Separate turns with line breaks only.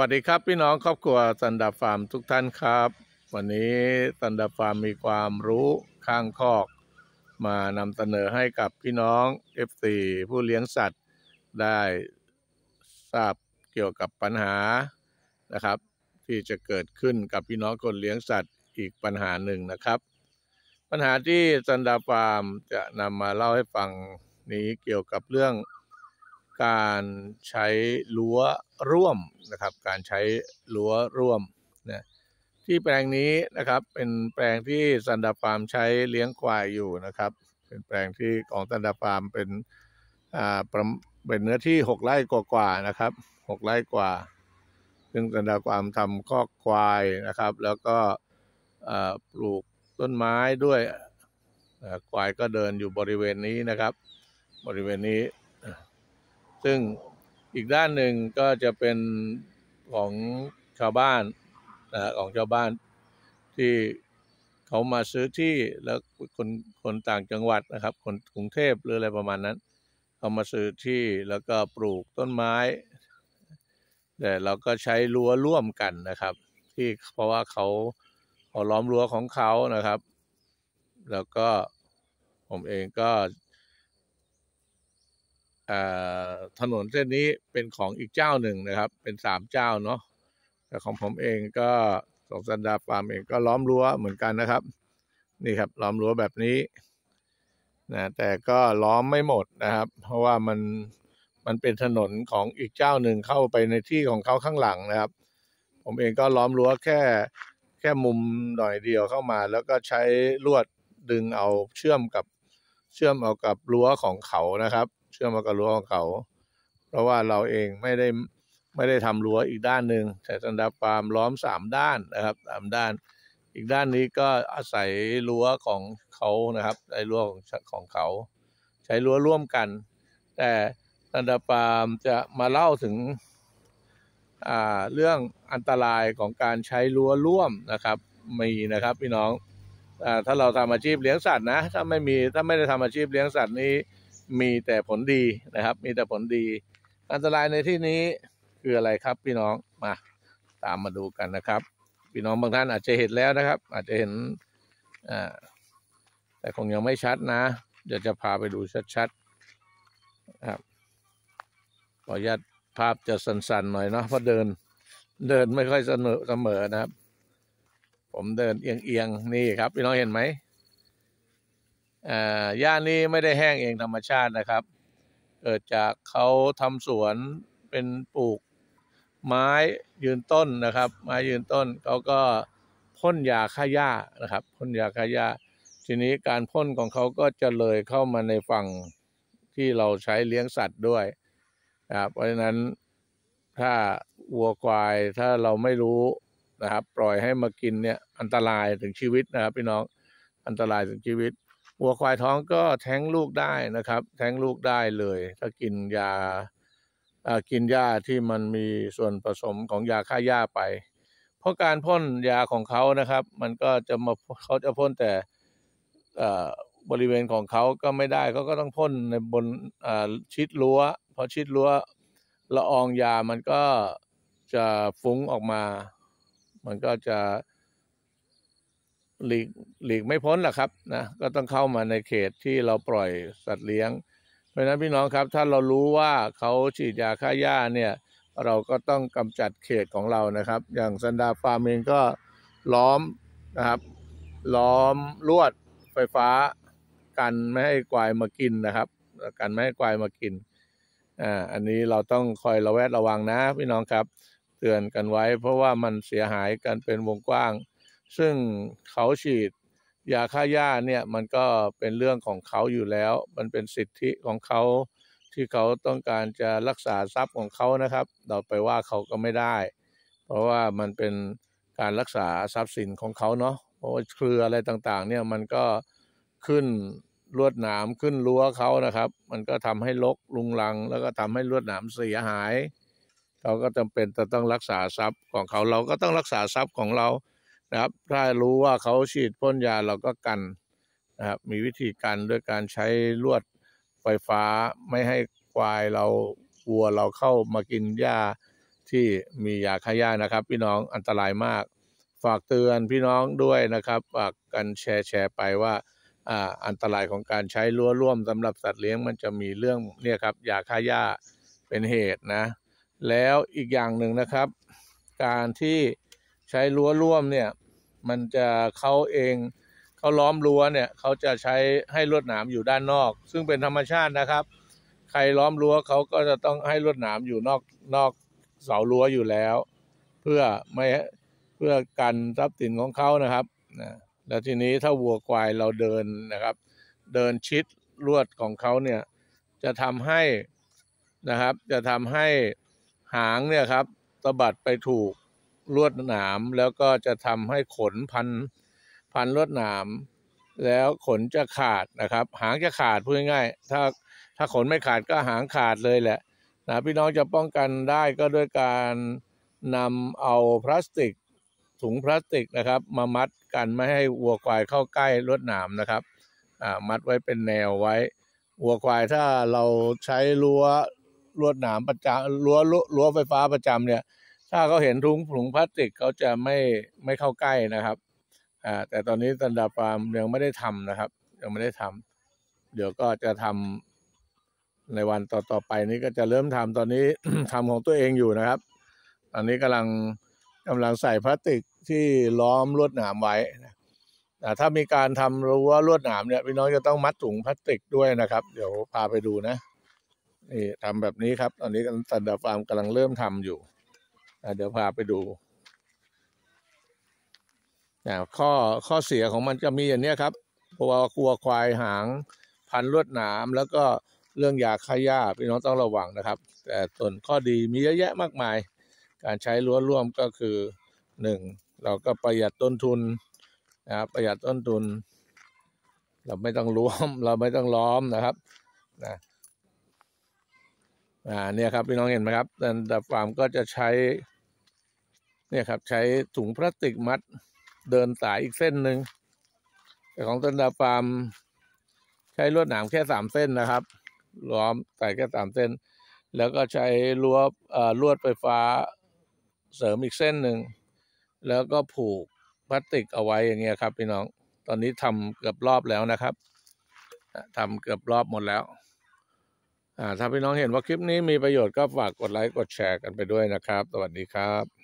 วัสดีครับพี่น้องครอบครัวสันดาฟาร์ม ทุกท่านครับ วันนี้สันดาฟาร์มมีความรู้ข้างคอก มานำเสนอให้กับพี่น้อง F4 ผู้เลี้ยงสัตว์ ได้ทราบเกี่ยวกับปัญหานะครับ ที่จะเกิดขึ้นกับพี่น้องคนเลี้ยงสัตว์อีกปัญหาหนึ่งนะครับ ปัญหาที่สันดาฟาร์มจะนำมาเล่าให้ฟังนี้เกี่ยวกับเรื่องการใช้รั้วร่วมนะครับ การใช้รั้วร่วมนะที่แปลงนี้นะครับเป็นแปลงที่ซันดาฟาร์มใช้เลี้ยงควายอยู่นะครับ เป็นแปลงที่ของซันดาฟาร์มเป็นอ่าเป็นเนื้อที่หกไร่กว่าๆนะครับหกไร่กว่า ซึ่งสันดาฟาร์มทำคอกควายนะครับ แล้วก็ปลูกต้นไม้ด้วยควายก็เดินอยู่บริเวณนี้นะครับ บริเวณนี้ซึ่งอีกด้านหนึ่งก็จะเป็นของชาวบ้านนะของชาวบ้านที่เขามาซื้อที่แล้วคนคนต่างจังหวัดนะครับ คนกรุงเทพหรืออะไรประมาณนั้น เขามาซื้อที่แล้วก็ปลูกต้นไม้แต่เราก็ใช้รั้วร่วมกันนะครับ ที่เพราะว่าเขาเขาล้อมรั้วของเขานะครับ แล้วก็ผมเองก็อ่าถนนเส้นนี้เป็นของอีกเจ้าหนึ่งนะครับ เป็นสามเจ้าเนาะแต่ของผมเองก็สองสันดาฟาร์มเองก็ล้อมรั้วเหมือนกันนะครับ นี่ครับ ล้อมรั้วแบบนี้นะแต่ก็ล้อมไม่หมดนะครับ เพราะว่ามันมันเป็นถนนของอีกเจ้าหนึ่งเข้าไปในที่ของเขาข้างหลังนะครับ ผมเองก็ล้อมรั้วแค่แค่มุมหน่อยเดียวเข้ามา แล้วก็ใช้ลวดดึงเอาเชื่อมกับเชื่อมเอากับรั้วของเขานะครับ เชื่อมเอากับรั้วของเขาเพราะว่าเราเองไม่ได้ไม่ได้ทำรั้วอีกด้านหนึ่งใช้สันดาปามล้อมสามด้านนะครับสามด้าน อีกด้านนี้ก็อาศัยรั้วของเขานะครับใช้รั้วของของเขาใช้รั้วร่วมกัน แต่สันดาปามจะมาเล่าถึงเรื่องอันตรายของการใช้รั้วร่วมนะครับมีนะครับพี่น้องอถ้าเราทำอาชีพเลี้ยงสัตว์นะถ้าไม่มีถ้าไม่ได้ทำอาชีพเลี้ยงสัตว์นี้มีแต่ผลดีนะครับ มีแต่ผลดีอันตรายในที่นี้คืออะไรครับ พี่น้องมาตามมาดูกันนะครับพี่น้องบางท่านอาจจะเห็นแล้วนะครับ อาจจะเห็นอ่าแต่คงยังไม่ชัดนะเดี๋ยวจะพาไปดูชัดๆครับขออนุญาตภาพจะสั้นๆ หน่อยเนาะเพราะเดิน เดินไม่ค่อยเสนอเสมอนะครับ ผมเดินเอียงๆนี่ครับ พี่น้องเห็นไหมอ่าย่านนี้ไม่ได้แห้งเองธรรมชาตินะครับเกิดจากเขาทำสวนเป็นปลูกไม้ยืนต้นนะครับไม้ยืนต้นเขาก็พ่นยาฆ่าหญ้านะครับพ่นยาฆ่าหญ้าทีนี้การพ่นของเขาก็จะเลยเข้ามาในฝั่งที่เราใช้เลี้ยงสัตว์ด้วยนะครับเพราะฉะนั้นถ้าวัวควายถ้าเราไม่รู้นะครับ ปล่อยให้มากินเนี่ยอันตรายถึงชีวิตนะครับพี่น้องอันตรายถึงชีวิตวัวควายท้องก็แท้งลูกได้นะครับ แท้งลูกได้เลยถ้ากินยากินยาที่มันมีส่วนผสมของยาฆ่าหญ้าไป เพราะการพ่นยาของเขานะครับ มันก็จะมาเขาจะพ่นแต่บริเวณของเขาก็ไม่ได้เขาก็ต้องพ่นในบนชิดรั้วเพราะชิดรั้ว ละอองยามันก็จะฟุ้งออกมา มันก็จะหลีกหลีกไม่พ้นแหละครับนะก็ต้องเข้ามาในเขตที่เราปล่อยสัตว์เลี้ยง เพราะนั้นพี่น้องครับ ถ้าเรารู้ว่าเขาฉีดยาฆ่าหญ้าเนี่ย เราก็ต้องกำจัดเขตของเรานะครับ อย่างสันดาฟาร์มเอง ก็ล้อมนะครับ ล้อมลวดไฟฟ้ากันไม่ให้กวายมากินนะครับ กันไม่ให้กวายมากินอ่าอันนี้เราต้องคอยระแวดระวังนะพี่น้องครับ เตือนกันไว้ เพราะว่ามันเสียหายกันเป็นวงกว้างซึ่งเขาฉีดยาฆ่าหญ้าเนี่ย มันก็เป็นเรื่องของเขาอยู่แล้ว มันเป็นสิทธิของเขาที่เขาต้องการจะรักษาทรัพย์ของเขานะครับเราไปว่าเขาก็ไม่ได้ เพราะว่ามันเป็นการรักษาทรัพย์สินของเขาเนาะ เพราะว่าเครืออะไรต่างๆ เนี่ยมันก็ขึ้นลวดหนามขึ้นรั้วเขานะครับ มันก็ทำให้ลกลุงลัง แล้วก็ทำให้ลวดหนามเสียหายเขาก็จำเป็นจะต้องรักษาทรัพย์ของเขาเราก็ต้องรักษาทรัพย์ของเรานะครับถ้ารู้ว่าเขาฉีดพ่นยาเราก็กันนะครับมีวิธีกันด้วยการใช้ลวดไฟฟ้า ไม่ให้ควายเราวัวเราเข้ามากินหญ้าที่มียาฆ่าหญ้านะครับ พี่น้องอันตรายมาก ฝากเตือนพี่น้องด้วยนะครับฝากกันแชร์แชร์ไปว่าอ่าอันตรายของการใช้ลั้วร่วม สำหรับสัตว์เลี้ยงมันจะมีเรื่องเนี่ยครับยาฆ่าหญ้าเป็นเหตุนะ แล้วอีกอย่างหนึ่งนะครับ การที่ใช้ลั้วร่วมเนี่ยมันจะเขาเองเขาล้อมรั้วเนี่ยเขาจะใช้ให้ลวดหนามอยู่ด้านนอก ซึ่งเป็นธรรมชาตินะครับ ใครล้อมรั้วเขาก็จะต้องให้ลวดหนามอยู่นอกนอกเสารั้วอยู่แล้ว เพื่อไม่เพื่อกันทรัพย์สินของเขานะครับนะแล้วทีนี้ถ้าวัวควาย เราเดินนะครับ เดินชิดลวดของเขาเนี่ย จะทำให้นะครับ จะทำให้หางเนี่ยครับ ตบัดไปถูกลวดหนามแล้วก็จะทำให้ขนพันพันลวดหนาม แล้วขนจะขาดนะครับ หางจะขาดพูดง่ายๆถ้าถ้าขนไม่ขาดก็หางขาดเลยแหละนะพี่น้องจะป้องกันได้ก็ด้วยการนำเอาพลาสติกถุงพลาสติกนะครับ มามัดกันไม่ให้วัวควายเข้าใกล้ลวดหนามนะครับมัดไว้เป็นแนวไว้วัวควายถ้าเราใช้ลั้วลวดหนามประจำลั้วดัววไฟฟ้าประจาเนี่ยถ้าเขาเห็นถุงถุงพลาสติกเขาจะไม่ไม่เข้าใกล้นะครับ อ่าแต่ตอนนี้ตันดาฟาร์มยังไม่ได้ทำนะครับยังไม่ได้ทำ เดี๋ยวก็จะทำในวันต่อต่อไปนี้ก็จะเริ่มทำตอนนี้ทำของตัวเองอยู่นะครับ ตอนนี้กำลังกำลังใส่พลาสติกที่ล้อมลวดหนามไว้นะถ้ามีการทำรั้วลวดหนามเนี่ยพี่น้องจะต้องมัดถุงพลาสติกด้วยนะครับ เดี๋ยวพาไปดูนะนี่ทำแบบนี้ครับ ตอนนี้ตันดาฟาร์มกำลังเริ่มทำอยู่เดี๋ยวพาไปดูนะข้อข้อเสียของมันก็มีอย่างนี้ครับเพราะว่ากลัวควายหางพันลวดหนามแล้วก็เรื่องยาฆ่าหญ้าพี่น้องต้องระวังนะครับ แต่ส่วนข้อดีมีเยอะแยะมากมาย การใช้รั้วร่วมก็คือหนึ่งเราก็ประหยัดต้นทุนนะครับ ประหยัดต้นทุน เราไม่ต้องล้วมเราไม่ต้องล้อมนะครับนะอ่าเนี่ยครับพี่น้องเห็นไหมครับ แต่ฟาร์มก็จะใช้เนี่ยครับใช้ถุงพลาสติกมัดเดินสายอีกเส้นหนึ่งแต่ของตันดาฟาร์มใช้ลวดหนามแค่สามเส้นนะครับล้อมใส่แค่สามเส้น แล้วก็ใช้ลวดลวดไฟฟ้าเสริมอีกเส้นหนึ่งแล้วก็ผูกพลาสติกเอาไว้อย่างเงี้ยครับ พี่น้องตอนนี้ทำเกือบรอบแล้วนะครับทำเกือบรอบหมดแล้วถ้าพี่น้องเห็นว่าคลิปนี้มีประโยชน์ก็ฝากกดไลค์กดแชร์กันไปด้วยนะครับสวัสดีครับ